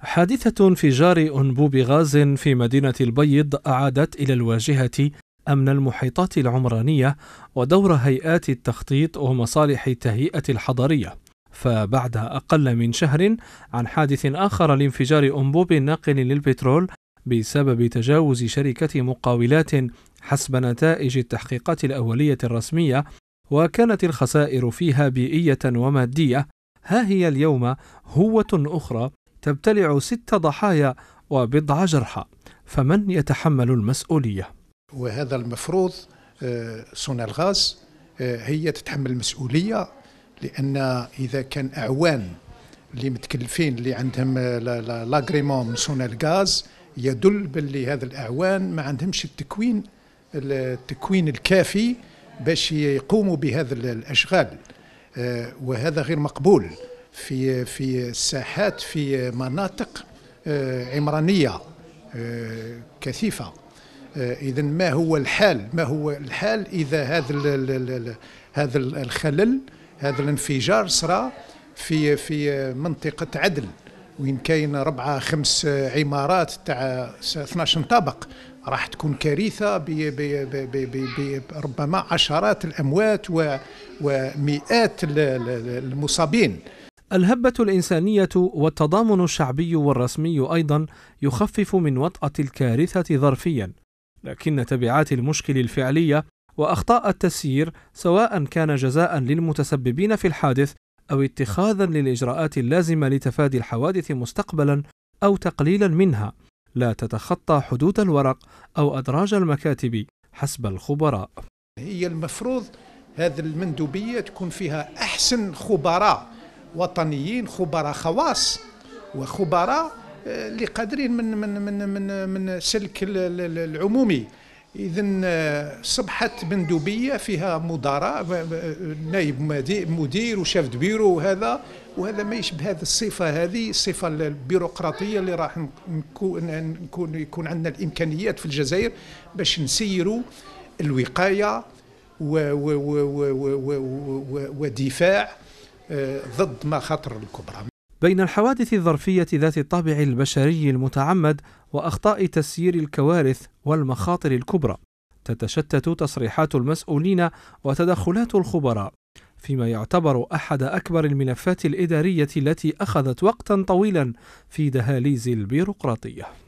حادثة انفجار أنبوب غاز في مدينة البيض أعادت إلى الواجهة أمن المحيطات العمرانية ودور هيئات التخطيط ومصالح التهيئة الحضرية فبعد أقل من شهر عن حادث آخر لانفجار أنبوب ناقل للبترول بسبب تجاوز شركة مقاولات حسب نتائج التحقيقات الأولية الرسمية وكانت الخسائر فيها بيئية ومادية ها هي اليوم هوة أخرى تبتلع ست ضحايا وبضع جرحى فمن يتحمل المسؤولية؟ وهذا المفروض صنع آه، الغاز آه، هي تتحمل المسؤولية لأن إذا كان أعوان اللي متكلفين اللي عندهم آه، لاغريمون من الغاز يدل باللي هذا الأعوان ما عندهمش التكوين التكوين الكافي باش يقوموا بهذا الأشغال وهذا غير مقبول في في ساحات في مناطق آه، عمرانيه آه، كثيفه آه، اذا ما هو الحال ما هو الحال اذا هذا هذا الخلل هذا الانفجار صرا في في منطقه عدل وين كاين ربعه خمس عمارات تاع 12 طابق راح تكون كارثه بربما عشرات الاموات ومئات المصابين الهبة الإنسانية والتضامن الشعبي والرسمي أيضا يخفف من وطأة الكارثة ظرفيا، لكن تبعات المشكل الفعلية وأخطاء التسيير سواء كان جزاء للمتسببين في الحادث أو اتخاذا للإجراءات اللازمة لتفادي الحوادث مستقبلا أو تقليلا منها، لا تتخطى حدود الورق أو أدراج المكاتب حسب الخبراء. هي المفروض هذه المندوبية تكون فيها أحسن خبراء وطنيين خبراء خواص وخبراء اللي قادرين من من من من من سلك العمومي اذا صبحت مندوبيه فيها مدراء نائب مدير وشاف بيرو وهذا وهذا ما يشبه هذه الصفه هذه الصفه البيروقراطيه اللي راح نكون نكون يكون عندنا الامكانيات في الجزائر باش نسيروا الوقايه ودفاع ضد مخاطر الكبرى بين الحوادث الظرفية ذات الطابع البشري المتعمد وأخطاء تسيير الكوارث والمخاطر الكبرى تتشتت تصريحات المسؤولين وتدخلات الخبراء فيما يعتبر أحد أكبر الملفات الإدارية التي أخذت وقتا طويلا في دهاليز البيروقراطية